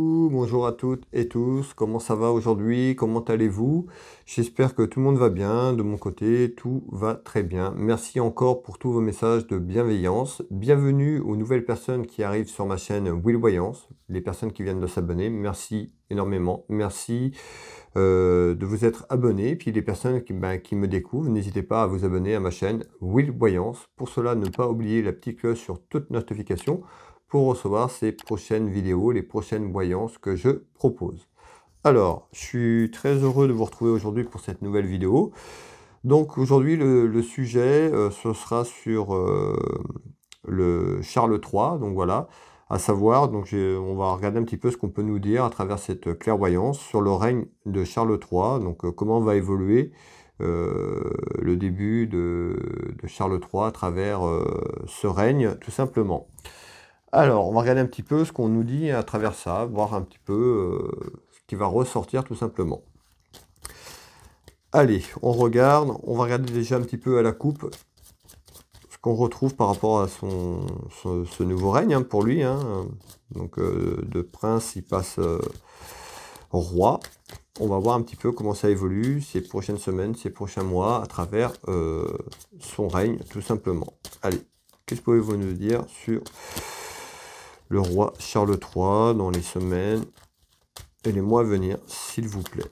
bonjour à toutes et tous, comment ça va aujourd'hui, comment allez-vous J'espère que tout le monde va bien, de mon côté tout va très bien. Merci encore pour tous vos messages de bienveillance. Bienvenue aux nouvelles personnes qui arrivent sur ma chaîne Boyance les personnes qui viennent de s'abonner, merci énormément, merci euh, de vous être abonné. Puis les personnes ben, qui, me découvrent, n'hésitez pas à vous abonner à ma chaîne Boyance Pour cela, ne pas oublier la petite cloche sur toute notification pour recevoir ces prochaines vidéos, les prochaines voyances que je propose. Alors, je suis très heureux de vous retrouver aujourd'hui pour cette nouvelle vidéo. Donc aujourd'hui, le, sujet, euh, ce sera sur euh, le Charles III, donc voilà, à savoir, donc on va regarder un petit peu ce qu'on peut nous dire à travers cette clairvoyance sur le règne de Charles III, donc euh, comment va évoluer le début de, Charles III à travers ce règne, tout simplement. Alors, on va regarder un petit peu ce qu'on nous dit à travers ça, voir un petit peu euh, ce qui va ressortir tout simplement. Allez, on regarde, on va regarder déjà un petit peu à la coupe ce qu'on retrouve par rapport à son, ce nouveau règne hein, pour lui. Hein. Donc euh, de prince, il passe euh, roi. On va voir un petit peu comment ça évolue ces prochaines semaines, ces prochains mois, à travers son règne, tout simplement. Allez, qu'est-ce que pouvez-vous nous dire sur le roi Charles III dans les semaines et les mois à venir, s'il vous plaît.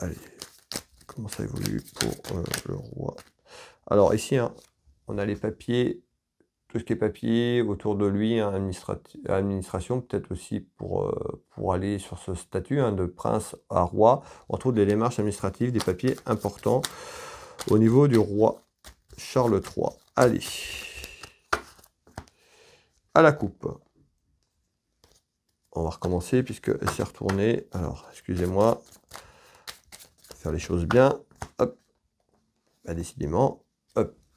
Allez, comment ça évolue pour euh, le roi Alors ici, hein, on a les papiers, tout ce qui est papier autour de lui, hein, administration, peut-être aussi pour, euh, pour aller sur ce statut hein, de prince à roi. On trouve des démarches administratives, des papiers importants au niveau du roi Charles III. Allez, à la coupe. On va recommencer puisque c'est retourné. Alors, excusez-moi, faire les choses bien. Hop, bah, décidément.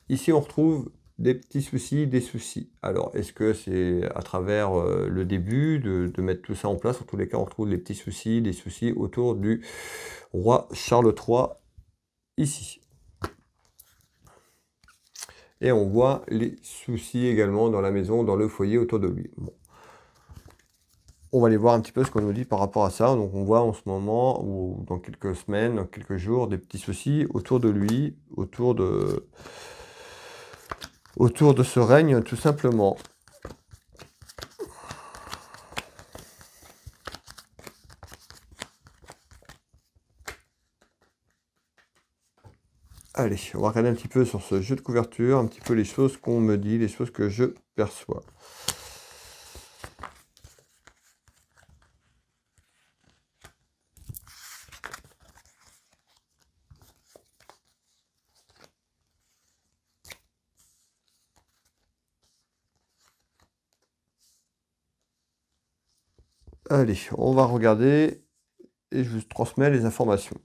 ici on retrouve des petits soucis, des soucis. Alors, est-ce que c'est à travers euh, le début de, mettre tout ça en place En tous les cas, on retrouve des petits soucis, des soucis autour du roi Charles III ici. Et on voit les soucis également dans la maison, dans le foyer autour de lui. On va aller voir un petit peu ce qu'on nous dit par rapport à ça. Donc on voit en ce moment, ou dans quelques semaines, dans quelques jours, des petits soucis autour de lui, autour de, autour de ce règne tout simplement. Allez, on va regarder un petit peu sur ce jeu de couverture, un petit peu les choses qu'on me dit, les choses que je perçois. Allez, on va regarder et je vous transmets les informations.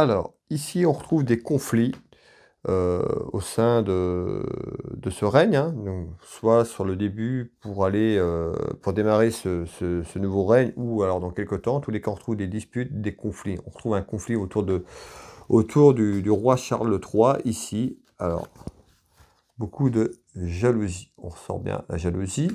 Alors, ici, on retrouve des conflits euh, au sein de, ce règne, hein. soit sur le début pour aller euh, pour démarrer ce, nouveau règne, ou alors dans quelques temps, tous les cas on retrouve des disputes, des conflits. On retrouve un conflit autour, autour du, du roi Charles III ici. Alors, beaucoup de jalousie. On ressort bien la jalousie.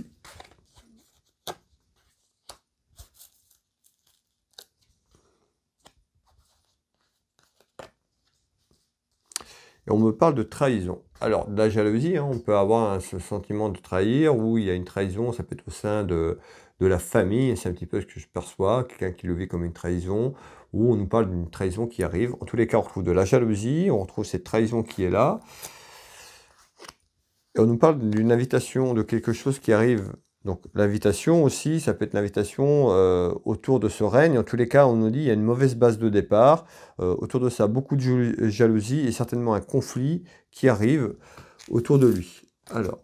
et on me parle de trahison. Alors, de la jalousie, hein, on peut avoir ce sentiment de trahir, ou il y a une trahison, ça peut être au sein de, de la famille, c'est un petit peu ce que je perçois, quelqu'un qui le vit comme une trahison, ou on nous parle d'une trahison qui arrive. En tous les cas, on retrouve de la jalousie, on retrouve cette trahison qui est là, et on nous parle d'une invitation, de quelque chose qui arrive donc l'invitation aussi, ça peut être l'invitation euh, autour de ce règne. En tous les cas, on nous dit qu'il y a une mauvaise base de départ. Euh, autour de ça, beaucoup de jalousie et certainement un conflit qui arrive autour de lui. Alors,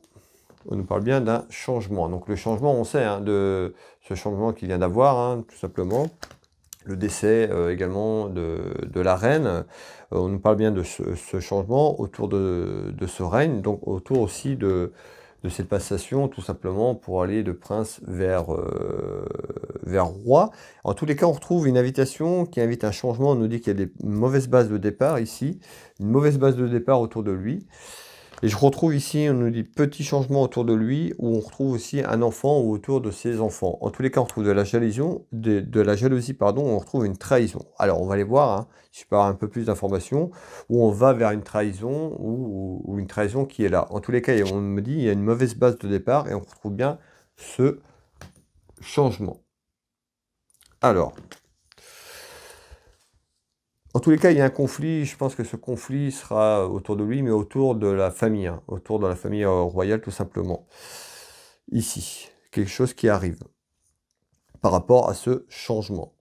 on nous parle bien d'un changement. Donc le changement, on sait, hein, de ce changement qu'il vient d'avoir, hein, tout simplement. Le décès euh, également de, la reine. on nous parle bien de ce, changement autour de, ce règne, donc autour aussi de, de cette passation, tout simplement pour aller de prince vers, euh, vers roi. En tous les cas, on retrouve une invitation qui invite un changement. On nous dit qu'il y a des mauvaises bases de départ ici, une mauvaise base de départ autour de lui. Et je retrouve ici, on nous dit petit changement autour de lui, où on retrouve aussi un enfant ou autour de ses enfants. En tous les cas, on retrouve de la jalousie, de, la jalousie pardon, on retrouve une trahison. Alors, on va aller voir, hein, si je avoir un peu plus d'informations, où on va vers une trahison ou, une trahison qui est là. En tous les cas, on me dit, il y a une mauvaise base de départ et on retrouve bien ce changement. Alors, en tous les cas, il y a un conflit. Je pense que ce conflit sera autour de lui, mais autour de la famille, hein, autour de la famille euh, royale, tout simplement. Ici, quelque chose qui arrive par rapport à ce changement.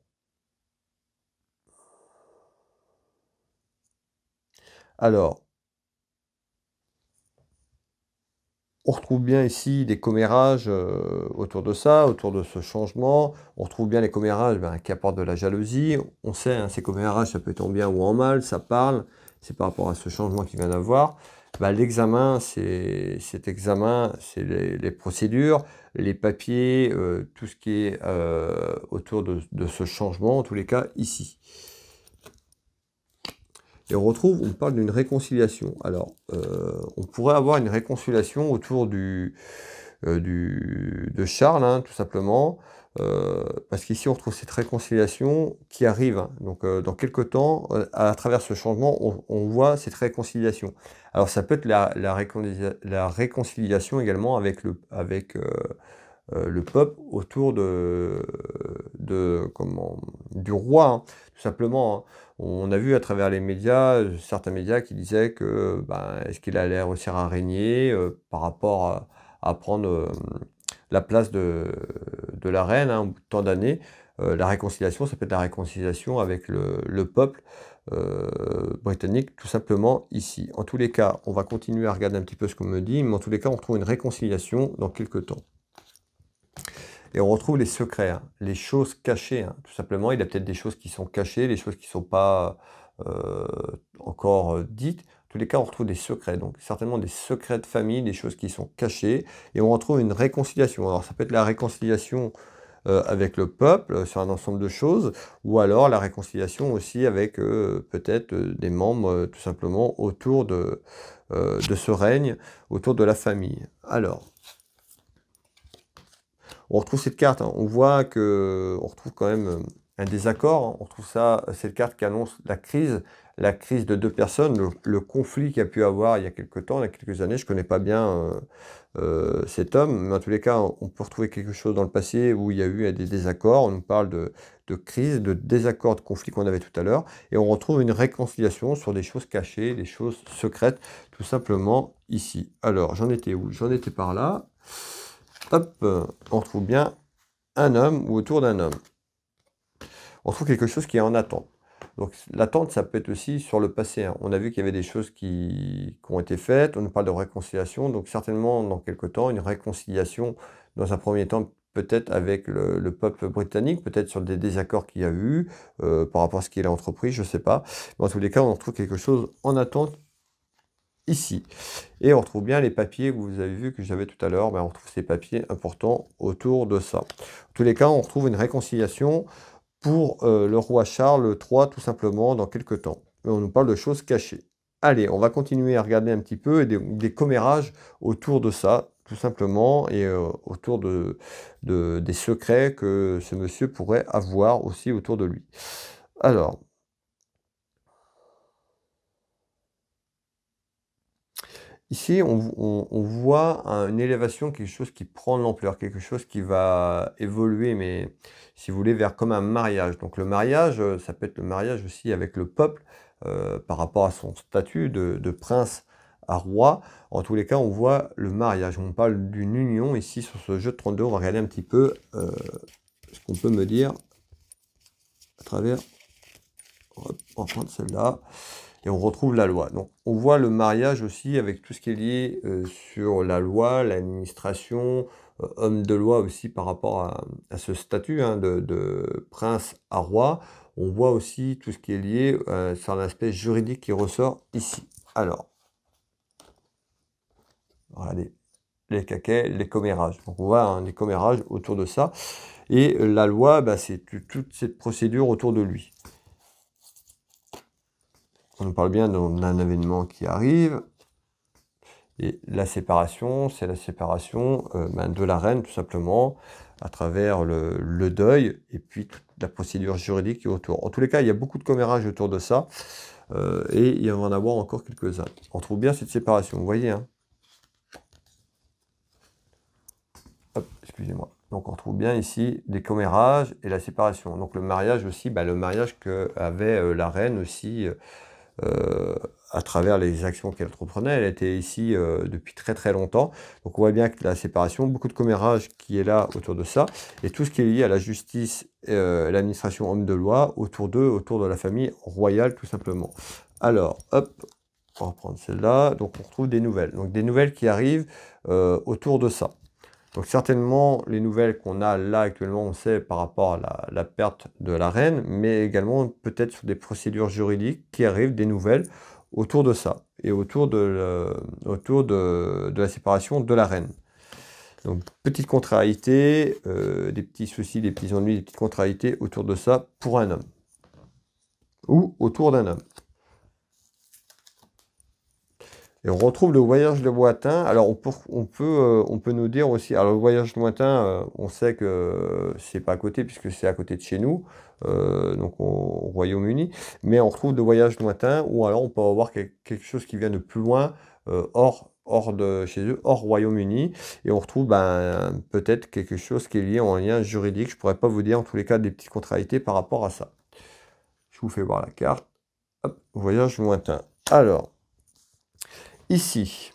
Alors, On retrouve bien ici des commérages euh, autour de ça, autour de ce changement. On retrouve bien les commérages ben, qui apportent de la jalousie. On sait, hein, ces commérages, ça peut être en bien ou en mal, ça parle. C'est par rapport à ce changement qu'il vient d'avoir. Ben, l'examen, c'est cet examen, c'est les, procédures, les papiers, euh, tout ce qui est euh, autour de, ce changement, en tous les cas ici. Et on retrouve, on parle d'une réconciliation. Alors, euh, on pourrait avoir une réconciliation autour du, euh, de Charles, hein, tout simplement, euh, parce qu'ici on retrouve cette réconciliation qui arrive. Hein. Donc, dans quelques temps, à travers ce changement, on, voit cette réconciliation. Alors, ça peut être la, réconciliation également avec le, avec, le peuple autour de, de comment, du roi, hein, tout simplement. On a vu à travers les médias, certains médias qui disaient que ben, est-ce qu'il allait réussir à régner euh, par rapport à, prendre euh, la place de, la reine en hein, au bout de tant d'années. Euh, la réconciliation, ça peut être la réconciliation avec le, le peuple britannique, tout simplement ici. En tous les cas, on va continuer à regarder un petit peu ce qu'on me dit, mais en tous les cas, on trouve une réconciliation dans quelques temps. Et on retrouve les secrets, hein. les choses cachées. Hein. Tout simplement, il y a peut-être des choses qui sont cachées, les choses qui ne sont pas euh, encore euh, dites. En tous les cas, on retrouve des secrets. Donc, certainement des secrets de famille, des choses qui sont cachées. Et on retrouve une réconciliation. Alors, ça peut être la réconciliation euh, avec le peuple sur un ensemble de choses, ou alors la réconciliation aussi avec peut-être des membres tout simplement autour de, de ce règne, autour de la famille. Alors, on retrouve cette carte, hein. on voit que euh, on retrouve quand même euh, un désaccord. Hein. On retrouve ça, euh, cette carte qui annonce la crise, la crise de deux personnes, le, conflit qu'il y a pu avoir il y a quelques temps, il y a quelques années. Je ne connais pas bien cet homme, mais en tous les cas, on peut retrouver quelque chose dans le passé où il y a eu des désaccords. On nous parle de, de crise, de désaccord, de conflit qu'on avait tout à l'heure, et on retrouve une réconciliation sur des choses cachées, des choses secrètes, tout simplement ici. Alors, j'en étais où J'en étais par là. Euh, on retrouve bien un homme ou autour d'un homme. On trouve quelque chose qui est en attente. Donc l'attente, ça peut être aussi sur le passé. Hein. On a vu qu'il y avait des choses qui, ont été faites, on nous parle de réconciliation, donc certainement dans quelques temps, une réconciliation, dans un premier temps peut-être avec le, peuple britannique, peut-être sur des désaccords qu'il y a eu euh, par rapport à ce qu'il a entrepris, je ne sais pas. Mais tous les cas, on retrouve quelque chose en attente ici. Et on retrouve bien les papiers que vous avez vu que j'avais tout à l'heure. Ben, on retrouve ces papiers importants autour de ça. En tous les cas, on retrouve une réconciliation pour euh, le roi Charles III, tout simplement, dans quelques temps. Mais on nous parle de choses cachées. Allez, on va continuer à regarder un petit peu des, commérages autour de ça, tout simplement, et euh, autour de, des secrets que ce monsieur pourrait avoir aussi autour de lui. Alors, Ici, on, voit une élévation, quelque chose qui prend de l'ampleur, quelque chose qui va évoluer, mais si vous voulez, vers comme un mariage. Donc le mariage, euh, ça peut être le mariage aussi avec le peuple euh, par rapport à son statut de, prince à roi. En tous les cas, on voit le mariage. On parle d'une union ici sur ce jeu de 32. On va regarder un petit peu euh, ce qu'on peut me dire à travers... on va celle-là on retrouve la loi. Donc on voit le mariage aussi avec tout ce qui est lié euh, sur la loi, l'administration, euh, homme de loi aussi par rapport à, ce statut hein, de, prince à roi. On voit aussi tout ce qui est lié à euh, sur l'aspect juridique qui ressort ici. Alors, regardez, les caquets, les commérages. on voit un hein, les commérages autour de ça. Et la loi, bah, c'est toute cette procédure autour de lui on parle bien d'un événement qui arrive. Et la séparation, c'est la séparation euh, ben, de la reine, tout simplement, à travers le, deuil et puis toute la procédure juridique qui est autour. En tous les cas, il y a beaucoup de commérages autour de ça. Euh, et il va en avoir encore quelques-uns. On trouve bien cette séparation, vous voyez. Hein. excusez-moi. Donc on trouve bien ici des commérages et la séparation. Donc le mariage aussi, ben, le mariage qu'avait euh, la reine aussi. Euh, à travers les actions qu'elle entreprenait. Elle était ici euh, depuis très très longtemps. Donc on voit bien que la séparation, beaucoup de commérage qui est là autour de ça, et tout ce qui est lié à la justice, euh, l'administration homme de loi, autour d'eux, autour de la famille royale tout simplement. Alors, hop, on va reprendre celle-là. Donc on retrouve des nouvelles. Donc des nouvelles qui arrivent autour de ça. Donc certainement, les nouvelles qu'on a là actuellement, on sait par rapport à la, perte de la reine, mais également peut-être sur des procédures juridiques qui arrivent, des nouvelles autour de ça, et autour de, autour de, la séparation de la reine. Donc, petite contrariété, euh, des petits soucis, des petits ennuis, des petites contrariétés autour de ça pour un homme. Ou autour d'un homme. on retrouve le voyage lointain. Alors on peut, euh, on peut, nous dire aussi, alors le voyage lointain, euh, on sait que c'est pas à côté puisque c'est à côté de chez nous, euh, donc au, Royaume-Uni, mais on retrouve le voyage lointain ou alors on peut avoir quelque, chose qui vient de plus loin, hors, hors de chez eux, hors Royaume-Uni, et on retrouve ben, peut-être quelque chose qui est lié en lien juridique. Je pourrais pas vous dire en tous les cas des petites contrariétés par rapport à ça. Je vous fais voir la carte. Hop, voyage lointain. Alors, ici.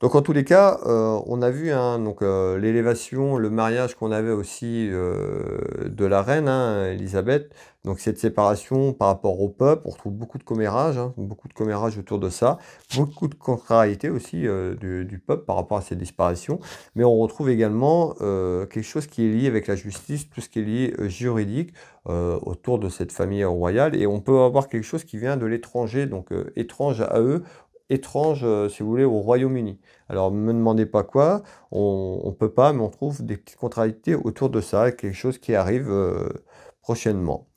Donc en tous les cas, euh, on a vu hein, donc euh, l'élévation, le mariage qu'on avait aussi euh, de la reine hein, Elisabeth. Donc cette séparation par rapport au peuple, on retrouve beaucoup de commérages, hein, beaucoup de commérages autour de ça, beaucoup de contrariétés aussi du, du, peuple par rapport à cette disparition. Mais on retrouve également quelque chose qui est lié avec la justice, tout ce qui est lié juridique autour de cette famille royale. Et on peut avoir quelque chose qui vient de l'étranger, donc étrange à eux, étrange, euh, si vous voulez, au Royaume-Uni. Alors, ne me demandez pas quoi, on ne peut pas, mais on trouve des petites contrariétés autour de ça, quelque chose qui arrive euh, prochainement.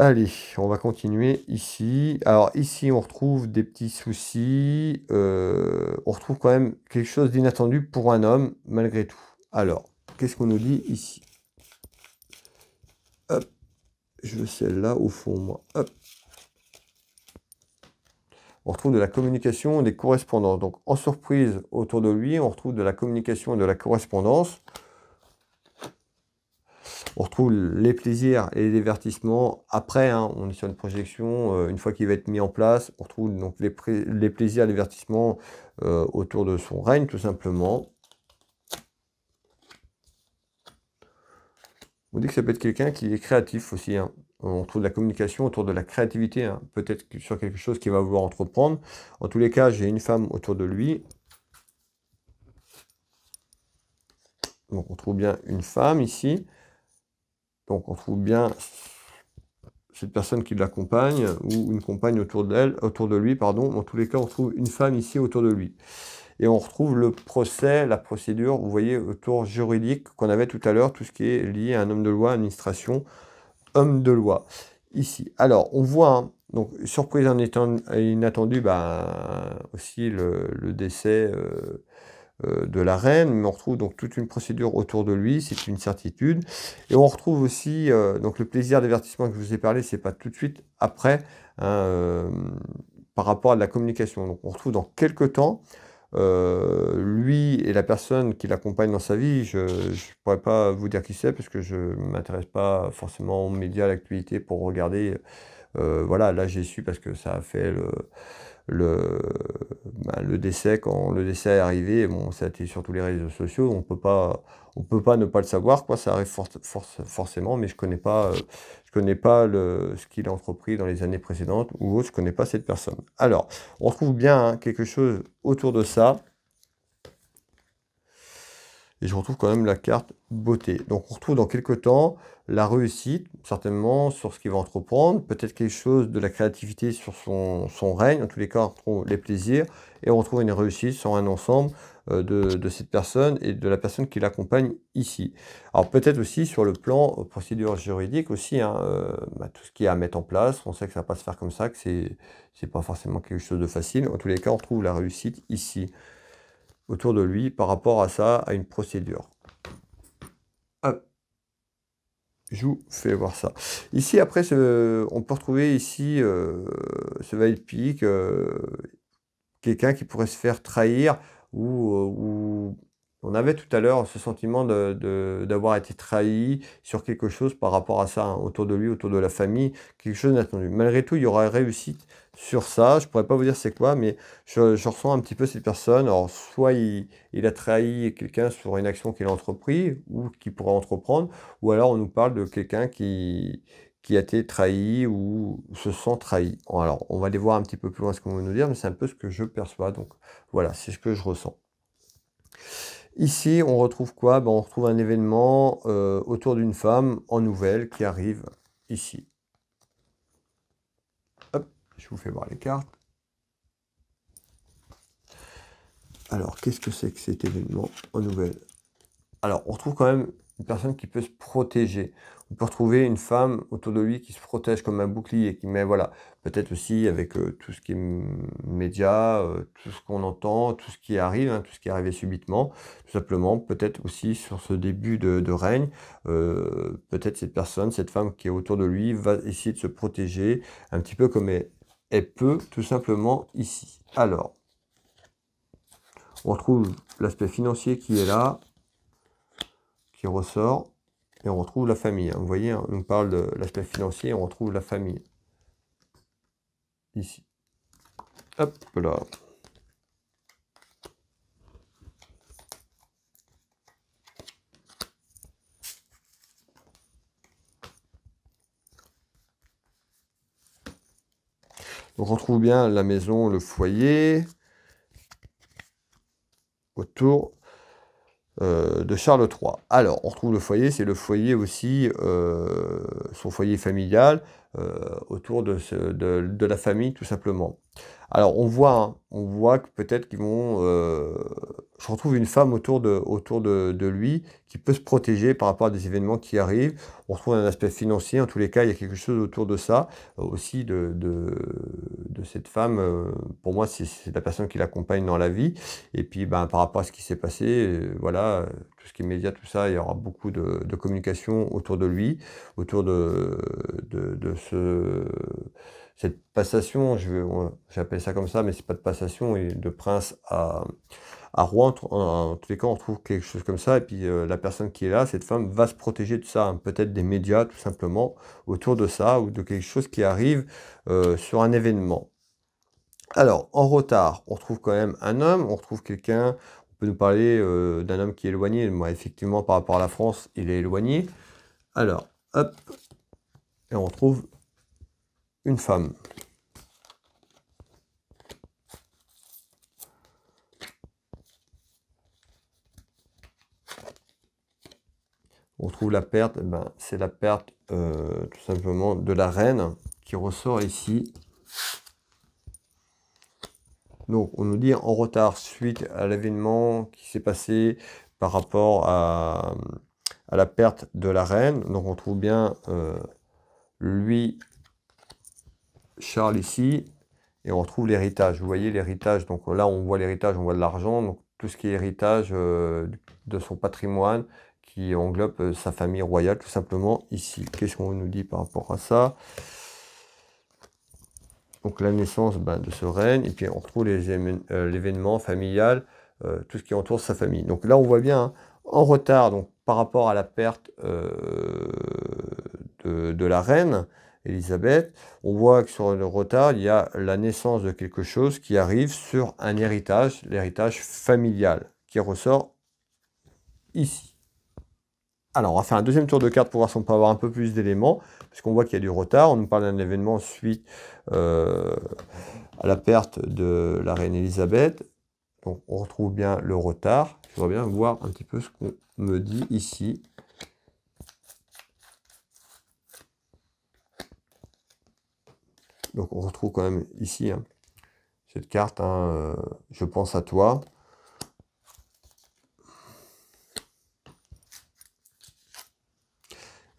Allez, on va continuer ici. Alors ici, on retrouve des petits soucis. Euh, on retrouve quand même quelque chose d'inattendu pour un homme, malgré tout. Alors, qu'est-ce qu'on nous dit ici Hop, je veux celle-là au fond, moi. Hop, on retrouve de la communication des correspondances. Donc en surprise autour de lui, on retrouve de la communication et de la correspondance. On retrouve les plaisirs et les divertissements après, hein, on est sur une projection, euh, une fois qu'il va être mis en place, on retrouve donc les, plaisirs et les divertissements euh, autour de son règne tout simplement. On dit que ça peut être quelqu'un qui est créatif aussi. Hein on trouve de la communication autour de la créativité, hein. peut-être sur quelque chose qu'il va vouloir entreprendre. En tous les cas, j'ai une femme autour de lui. Donc on trouve bien une femme ici. Donc on trouve bien cette personne qui l'accompagne ou une compagne autour d'elle, autour de lui, pardon. En tous les cas, on trouve une femme ici autour de lui. Et on retrouve le procès, la procédure, vous voyez, autour juridique qu'on avait tout à l'heure, tout ce qui est lié à un homme de loi, administration, de loi ici. Alors, on voit, hein, donc, surprise inattendue, bah, aussi le, décès euh, euh, de la reine, mais on retrouve donc toute une procédure autour de lui, c'est une certitude. Et on retrouve aussi, euh, donc, le plaisir d'avertissement que je vous ai parlé, c'est pas tout de suite après, hein, par rapport à la communication. Donc, on retrouve dans quelques temps euh, lui et la personne qui l'accompagne dans sa vie, je ne pourrais pas vous dire qui c'est parce que je ne m'intéresse pas forcément aux médias, à l'actualité pour regarder. Euh, voilà, là j'ai su parce que ça a fait le, le, bah, le décès, quand le décès est arrivé, bon, ça a été sur tous les réseaux sociaux, on peut pas, on peut pas ne pas le savoir, quoi, ça arrive forcément, mais je connais pas, euh, je connais pas ce qu'il a entrepris dans les années précédentes ou autre, je connais pas cette personne. Alors, on trouve bien hein, quelque chose autour de ça et je retrouve quand même la carte beauté. Donc on retrouve dans quelques temps la réussite, certainement sur ce qu'il va entreprendre, peut-être quelque chose de la créativité sur son, règne, en tous les cas on retrouve les plaisirs, et on retrouve une réussite sur un ensemble euh, de, cette personne et de la personne qui l'accompagne ici. Alors peut-être aussi sur le plan euh, procédure juridique aussi, hein, euh, bah, tout ce qui est à mettre en place, on sait que ça ne va pas se faire comme ça, que ce n'est pas forcément quelque chose de facile, en tous les cas on retrouve la réussite ici autour de lui par rapport à ça, à une procédure. Ah, je vous fais voir ça. Ici, après, ce, on peut retrouver ici euh, ce Veil pique, euh, quelqu'un qui pourrait se faire trahir ou, euh, ou on avait tout à l'heure ce sentiment d'avoir été trahi sur quelque chose par rapport à ça, hein, autour de lui, autour de la famille, quelque chose d'inattendu. Malgré tout, il y aura réussite sur ça. Je ne pourrais pas vous dire c'est quoi, mais je, ressens un petit peu cette personne. Alors, soit il, a trahi quelqu'un sur une action qu'il a entreprise ou qu'il pourrait entreprendre, ou alors on nous parle de quelqu'un qui, qui a été trahi ou se sent trahi. Alors, on va aller voir un petit peu plus loin ce qu'on veut nous dire, mais c'est un peu ce que je perçois. Donc, voilà, c'est ce que je ressens. Ici, on retrouve quoi ben, On retrouve un événement euh, autour d'une femme en nouvelle qui arrive ici. je vous fais voir les cartes. Alors, qu'est-ce que c'est que cet événement en nouvelle Alors, on retrouve quand même une personne qui peut se protéger on peut retrouver une femme autour de lui qui se protège comme un bouclier, et qui met, voilà, peut-être aussi avec euh, tout ce qui est média, euh, tout ce qu'on entend, tout ce qui arrive, hein, tout ce qui est arrivé subitement, tout simplement, peut-être aussi sur ce début de, règne, euh, peut-être cette personne, cette femme qui est autour de lui, va essayer de se protéger, un petit peu comme elle peut, tout simplement, ici. Alors, on retrouve l'aspect financier qui est là, qui ressort. Et on retrouve la famille. Hein. Vous voyez, hein, on parle de l'aspect financier, on retrouve la famille. Ici. Hop là. on retrouve bien la maison, le foyer, autour euh, de Charles III. Alors, on retrouve le foyer, c'est le foyer aussi, euh, son foyer familial, euh, autour de, la famille tout simplement. Alors on voit, hein, on voit que peut-être qu'ils vont. Euh, je retrouve une femme autour, de, autour de, lui qui peut se protéger par rapport à des événements qui arrivent. On retrouve un aspect financier, en tous les cas, il y a quelque chose autour de ça. Euh, aussi de, de, de, cette femme, euh, pour moi, c'est la personne qui l'accompagne dans la vie. Et puis ben, par rapport à ce qui s'est passé, voilà, tout ce qui est média, tout ça, il y aura beaucoup de, de communication autour de lui, autour de, de ce cette passation, j'appelle ça comme ça, mais c'est pas de passation, et de Prince à, à Rouen, en, tous les cas, on trouve quelque chose comme ça, et puis euh, la personne qui est là, cette femme, va se protéger de ça, hein, peut-être des médias, tout simplement, autour de ça, ou de quelque chose qui arrive euh, sur un événement. Alors, en retard, on retrouve quand même un homme, on retrouve quelqu'un, on peut nous parler euh, d'un homme qui est éloigné, moi, effectivement, par rapport à la France, il est éloigné. Alors, hop, et on retrouve femme. On trouve la perte, eh ben, c'est la perte euh, tout simplement de la reine qui ressort ici. Donc on nous dit en retard suite à l'événement qui s'est passé par rapport à, à, la perte de la reine. Donc on trouve bien euh, lui Charles ici, et on retrouve l'héritage. Vous voyez l'héritage, donc là on voit l'héritage, on voit de l'argent, donc tout ce qui est héritage euh, de son patrimoine qui englobe euh, sa famille royale tout simplement ici. Qu'est-ce qu'on nous dit par rapport à ça Donc la naissance ben, de ce règne, et puis on retrouve euh, l'événement familial, tout ce qui entoure sa famille. Donc là on voit bien, hein, en retard donc, par rapport à la perte de, la reine, Elisabeth, on voit que sur le retard, il y a la naissance de quelque chose qui arrive sur un héritage, l'héritage familial, qui ressort ici. Alors, on va faire un deuxième tour de carte pour voir si on peut avoir un peu plus d'éléments, puisqu'on voit qu'il y a du retard. On nous parle d'un événement suite euh, à la perte de la reine Elisabeth. Donc, on retrouve bien le retard. Je voudrais bien voir un petit peu ce qu'on me dit ici Donc on retrouve quand même ici hein, cette carte, hein, euh, je pense à toi.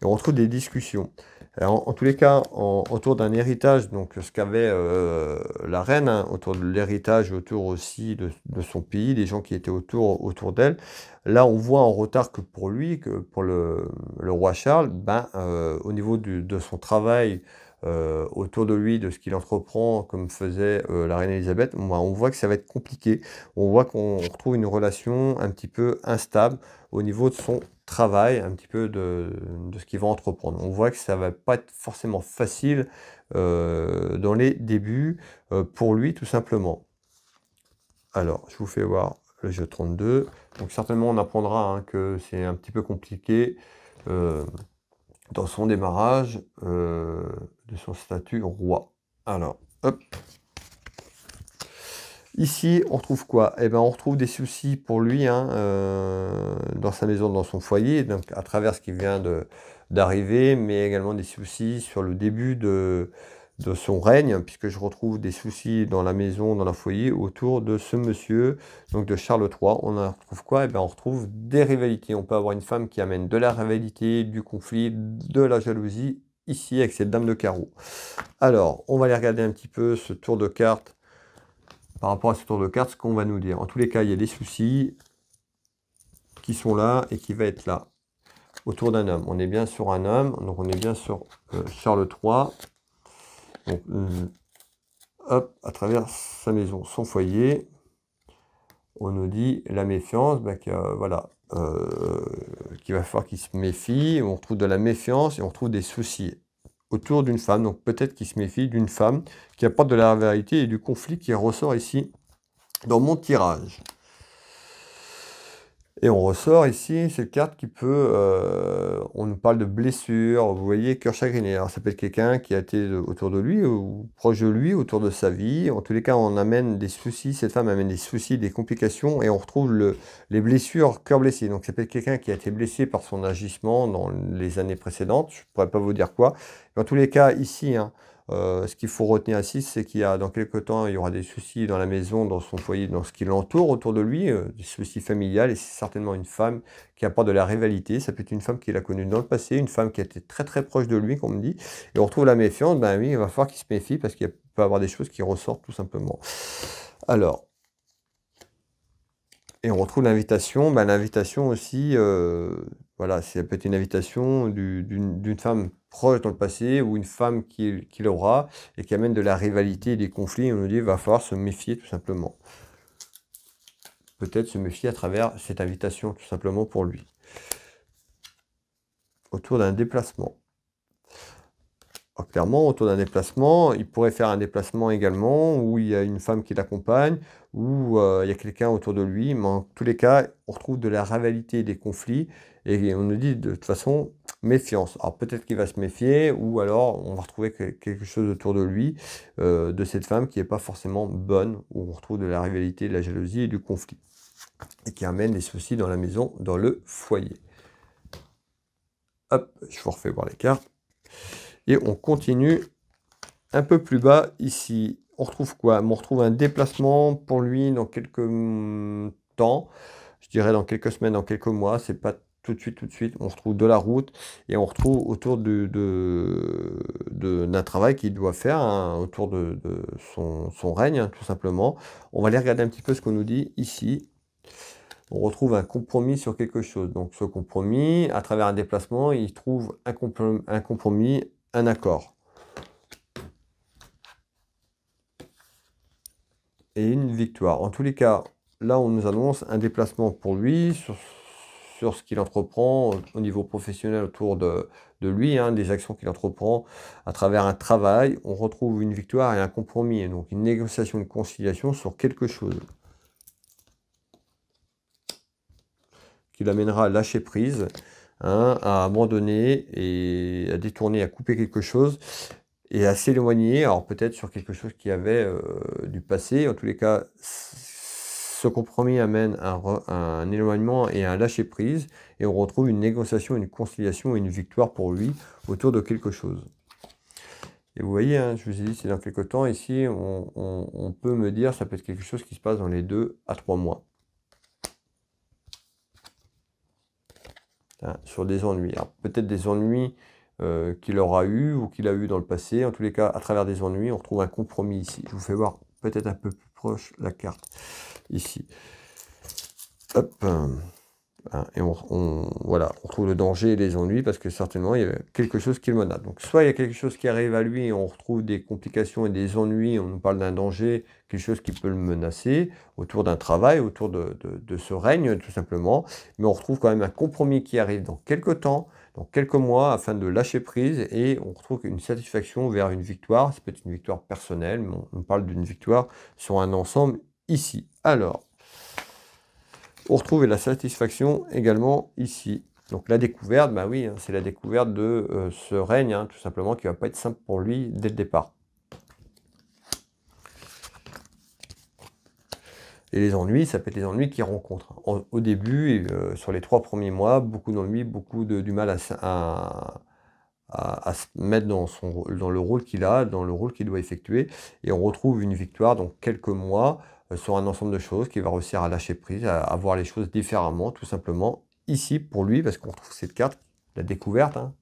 Et on retrouve des discussions. en, tous les cas, autour d'un héritage, donc ce qu'avait euh, la reine, hein, autour de l'héritage, autour aussi de, son pays, des gens qui étaient autour, autour d'elle, là on voit en retard que pour lui, que pour le, roi Charles, ben, euh, au niveau de son travail, euh, autour de lui, de ce qu'il entreprend, comme faisait euh, la reine Elisabeth, on voit que ça va être compliqué. On voit qu'on retrouve une relation un petit peu instable au niveau de son travail, un petit peu de, ce qu'il va entreprendre. On voit que ça va pas être forcément facile euh, dans les débuts pour lui, tout simplement. Alors, je vous fais voir le jeu 32. Donc certainement, on apprendra hein, que c'est un petit peu compliqué dans son démarrage euh, de son statut roi. Alors, hop. Ici, on retrouve quoi Eh bien, on retrouve des soucis pour lui hein, euh, dans sa maison, dans son foyer, donc à travers ce qui vient d'arriver, mais également des soucis sur le début de, de son règne, puisque je retrouve des soucis dans la maison, dans la foyer, autour de ce monsieur, donc de Charles III. On en retrouve quoi eh bien, on retrouve des rivalités. On peut avoir une femme qui amène de la rivalité, du conflit, de la jalousie, ici, avec cette dame de carreau. Alors, on va aller regarder un petit peu ce tour de cartes, par rapport à ce tour de cartes, ce qu'on va nous dire. En tous les cas, il y a des soucis qui sont là et qui va être là autour d'un homme. On est bien sur un homme, donc on est bien sur euh, Charles III. Donc, euh, à travers sa maison, son foyer, on nous dit la méfiance, ben, euh, voilà, euh, qu'il va falloir qu'il se méfie, on retrouve de la méfiance et on retrouve des soucis autour d'une femme, donc peut-être qu'il se méfie d'une femme qui apporte de la vérité et du conflit qui ressort ici dans mon tirage. Et on ressort ici cette carte qui peut, euh, on nous parle de blessure, vous voyez, cœur chagriné. Alors ça peut être quelqu'un qui a été autour de lui ou proche de lui, autour de sa vie. En tous les cas, on amène des soucis, cette femme amène des soucis, des complications et on retrouve le, les blessures, cœur blessé. Donc ça peut être quelqu'un qui a été blessé par son agissement dans les années précédentes, je ne pourrais pas vous dire quoi. Mais en tous les cas, ici, hein, euh, ce qu'il faut retenir ici, c'est qu'il y a dans quelques temps, il y aura des soucis dans la maison, dans son foyer, dans ce qui l'entoure autour de lui, euh, des soucis familiales, et c'est certainement une femme qui apporte de la rivalité. Ça peut être une femme qu'il a connue dans le passé, une femme qui a été très très proche de lui, comme on dit, et on retrouve la méfiance, ben oui, il va falloir qu'il se méfie parce qu'il peut avoir des choses qui ressortent tout simplement. Alors, et on retrouve l'invitation, ben, l'invitation aussi. Euh, voilà, c'est peut être une invitation d'une femme proche dans le passé ou une femme qu'il aura et qui amène de la rivalité et des conflits. on nous dit, va falloir se méfier tout simplement. Peut-être se méfier à travers cette invitation tout simplement pour lui. Autour d'un déplacement. clairement, autour d'un déplacement, il pourrait faire un déplacement également où il y a une femme qui l'accompagne où euh, il y a quelqu'un autour de lui, mais en tous les cas, on retrouve de la rivalité, des conflits, et on nous dit de toute façon méfiance. Alors peut-être qu'il va se méfier, ou alors on va retrouver quelque chose autour de lui, euh, de cette femme qui n'est pas forcément bonne, où on retrouve de la rivalité, de la jalousie et du conflit, et qui amène des soucis dans la maison, dans le foyer. Hop, je vous refais voir les cartes. Et on continue un peu plus bas ici on retrouve quoi On retrouve un déplacement pour lui dans quelques hum, temps, je dirais dans quelques semaines, dans quelques mois, c'est pas tout de suite, tout de suite, on retrouve de la route et on retrouve autour d'un de, de, travail qu'il doit faire, hein, autour de, son, règne, tout simplement. On va aller regarder un petit peu ce qu'on nous dit ici. On retrouve un compromis sur quelque chose. Donc ce compromis, à travers un déplacement, il trouve un, compromis, un accord. une victoire. En tous les cas, là, on nous annonce un déplacement pour lui sur, ce qu'il entreprend au niveau professionnel autour de, lui, hein, des actions qu'il entreprend à travers un travail. On retrouve une victoire et un compromis, donc une négociation, une conciliation sur quelque chose qui l'amènera à lâcher prise, hein, à abandonner et à détourner, à couper quelque chose et à s'éloigner, alors peut-être sur quelque chose qui avait euh, du passé. En tous les cas, ce compromis amène un, éloignement et un lâcher-prise, et on retrouve une négociation, une conciliation, une victoire pour lui autour de quelque chose. Et vous voyez, hein, je vous ai dit, c'est dans quelques temps, ici, on, peut me dire, ça peut être quelque chose qui se passe dans les deux à trois mois. Hein, sur des ennuis. Alors peut-être des ennuis euh, qu'il aura eu ou qu'il a eu dans le passé. En tous les cas, à travers des ennuis, on retrouve un compromis ici. Je vous fais voir peut-être un peu plus proche la carte ici. Hop. Euh, hein, et on, voilà, on retrouve le danger et les ennuis parce que certainement il y a quelque chose qui le menace. Donc soit il y a quelque chose qui arrive à lui et on retrouve des complications et des ennuis, on nous parle d'un danger, quelque chose qui peut le menacer autour d'un travail, autour de, de, ce règne tout simplement, mais on retrouve quand même un compromis qui arrive dans quelques temps donc quelques mois afin de lâcher prise et on retrouve une satisfaction vers une victoire. C'est peut être une victoire personnelle, mais on parle d'une victoire sur un ensemble ici. Alors, on retrouve la satisfaction également ici. Donc la découverte, bah oui, hein, c'est la découverte de euh, ce règne, hein, tout simplement, qui ne va pas être simple pour lui dès le départ. Et les ennuis, ça peut être les ennuis qu'il rencontre. au début, euh, sur les trois premiers mois, beaucoup d'ennuis, beaucoup de, du mal à, se mettre dans, son, dans le rôle qu'il a, dans le rôle qu'il doit effectuer. Et on retrouve une victoire dans quelques mois euh, sur un ensemble de choses, qui va réussir à lâcher prise, à, voir les choses différemment, tout simplement, ici, pour lui, parce qu'on retrouve cette carte, la découverte. Hein.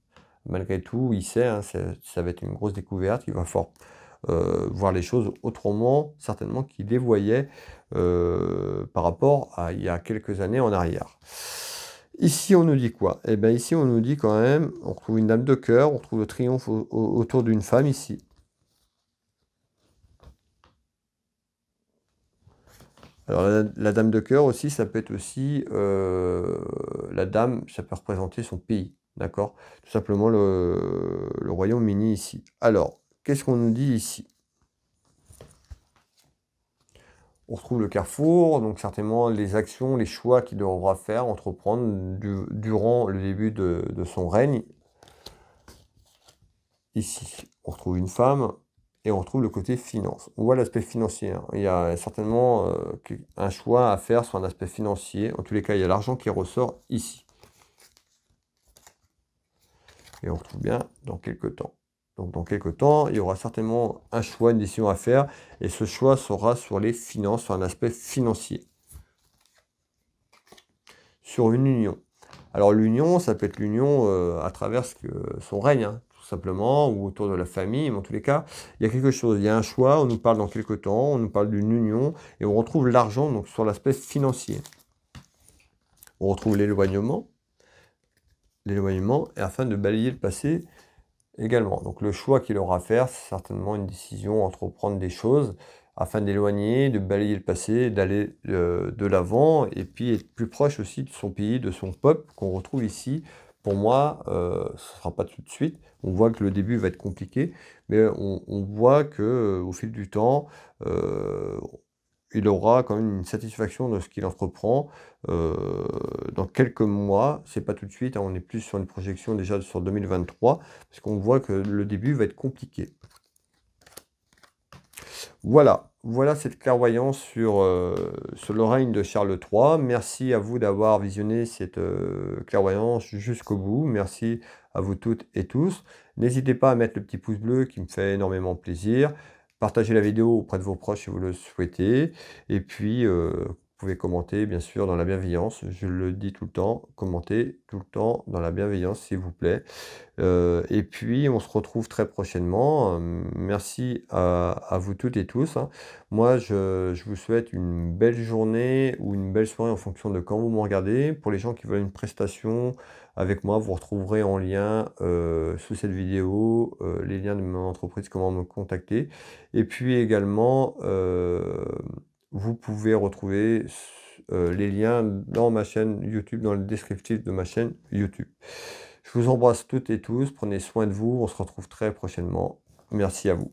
Malgré tout, il sait, hein, ça, ça va être une grosse découverte, il va fort euh, voir les choses autrement, certainement qu'il les voyait euh, par rapport à il y a quelques années en arrière. Ici, on nous dit quoi Et eh bien, ici, on nous dit quand même, on retrouve une dame de cœur, on retrouve le triomphe autour d'une femme ici. Alors, la, dame de cœur aussi, ça peut être aussi, euh, la dame, ça peut représenter son pays, d'accord Tout simplement le, le royaume mini ici. Alors, Qu'est-ce qu'on nous dit ici On retrouve le carrefour, donc certainement les actions, les choix qu'il devra faire, entreprendre durant le début de, de son règne. Ici, on retrouve une femme, et on retrouve le côté finance. On voit l'aspect financier. Hein. Il y a certainement euh, un choix à faire sur un aspect financier. En tous les cas, il y a l'argent qui ressort ici. Et on retrouve bien dans quelques temps. Donc dans quelques temps, il y aura certainement un choix, une décision à faire, et ce choix sera sur les finances, sur un aspect financier. Sur une union. Alors l'union, ça peut être l'union euh, à travers son règne, hein, tout simplement, ou autour de la famille, mais en tous les cas, il y a quelque chose, il y a un choix, on nous parle dans quelques temps, on nous parle d'une union, et on retrouve l'argent donc sur l'aspect financier. On retrouve l'éloignement, l'éloignement, et afin de balayer le passé également. Donc le choix qu'il aura à faire, c'est certainement une décision entre entreprendre des choses afin d'éloigner, de balayer le passé, d'aller euh, de l'avant et puis être plus proche aussi de son pays, de son peuple qu'on retrouve ici. Pour moi, euh, ce ne sera pas tout de suite. On voit que le début va être compliqué, mais on, voit que euh, au fil du temps, il aura quand même une satisfaction de ce qu'il entreprend euh, dans quelques mois. C'est pas tout de suite, hein, on est plus sur une projection déjà sur 2023, parce qu'on voit que le début va être compliqué. Voilà, voilà cette clairvoyance sur, euh, le règne de Charles III. Merci à vous d'avoir visionné cette euh, clairvoyance jusqu'au bout. Merci à vous toutes et tous. N'hésitez pas à mettre le petit pouce bleu qui me fait énormément plaisir. Partagez la vidéo auprès de vos proches si vous le souhaitez. Et puis, euh, vous pouvez commenter, bien sûr, dans la bienveillance. Je le dis tout le temps, commentez tout le temps dans la bienveillance, s'il vous plaît. Euh, et puis, on se retrouve très prochainement. Euh, merci à, vous toutes et tous. Hein. Moi, je, vous souhaite une belle journée ou une belle soirée en fonction de quand vous me regardez. Pour les gens qui veulent une prestation, avec moi. Vous retrouverez en lien euh, sous cette vidéo euh, les liens de mon entreprise, comment me contacter. Et puis également, euh, vous pouvez retrouver les liens dans ma chaîne YouTube, dans le descriptif de ma chaîne YouTube. Je vous embrasse toutes et tous, prenez soin de vous, on se retrouve très prochainement. Merci à vous.